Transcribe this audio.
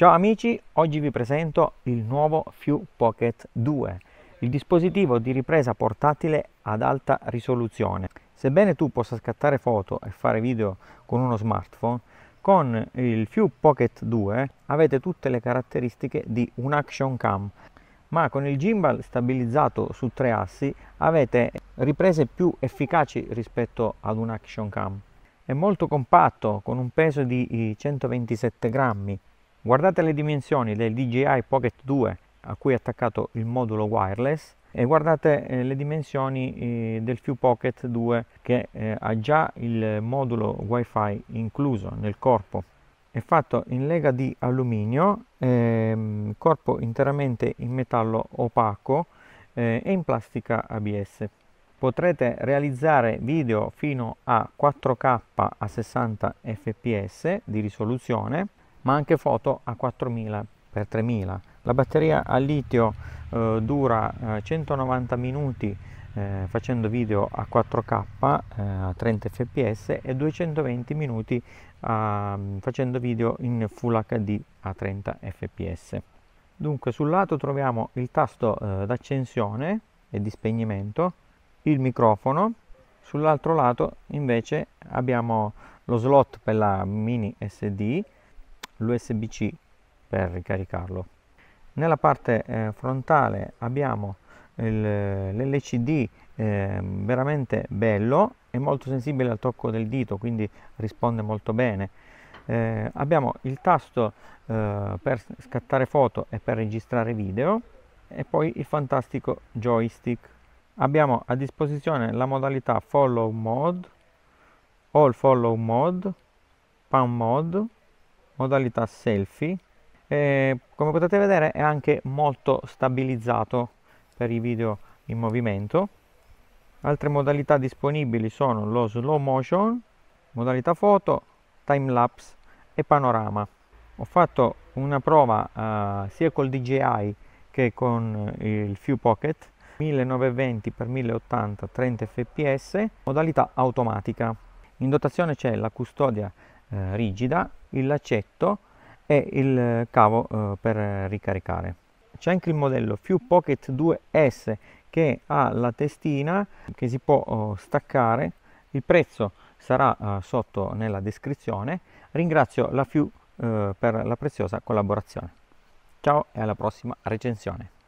Ciao amici, oggi vi presento il nuovo Few Pocket 2, il dispositivo di ripresa portatile ad alta risoluzione. Sebbene tu possa scattare foto e fare video con uno smartphone, con il Few Pocket 2 avete tutte le caratteristiche di un action cam, ma con il gimbal stabilizzato su tre assi avete riprese più efficaci rispetto ad un action cam. È molto compatto, con un peso di 127 grammi, Guardate le dimensioni del DJI Pocket 2 a cui è attaccato il modulo wireless e guardate eh, le dimensioni eh, del Few Pocket 2 che eh, ha già il modulo wifi incluso nel corpo è fatto in lega di alluminio ehm, corpo interamente in metallo opaco eh, e in plastica ABS potrete realizzare video fino a 4K a 60 fps di risoluzione ma anche foto a 4000 x 3000. La batteria a litio eh, dura eh, 190 minuti eh, facendo video a 4K eh, a 30 fps e 220 minuti ehm, facendo video in Full HD a 30 fps. Dunque sul lato troviamo il tasto eh, d'accensione e di spegnimento, il microfono, sull'altro lato invece abbiamo lo slot per la mini SD, l'USB-C per ricaricarlo. Nella parte eh, frontale abbiamo l'LCD eh, veramente bello, è molto sensibile al tocco del dito, quindi risponde molto bene. Eh, abbiamo il tasto eh, per scattare foto e per registrare video e poi il fantastico joystick. Abbiamo a disposizione la modalità follow mode, all follow mode, pan mode modalità selfie e come potete vedere è anche molto stabilizzato per i video in movimento altre modalità disponibili sono lo slow motion modalità foto time lapse e panorama ho fatto una prova eh, sia col DJI che con eh, il Few Pocket 1920x1080 30 fps modalità automatica in dotazione c'è la custodia eh, rigida, il laccetto e il cavo eh, per ricaricare. C'è anche il modello Few Pocket 2S che ha la testina che si può oh, staccare. Il prezzo sarà eh, sotto nella descrizione. Ringrazio la Few eh, per la preziosa collaborazione. Ciao e alla prossima recensione.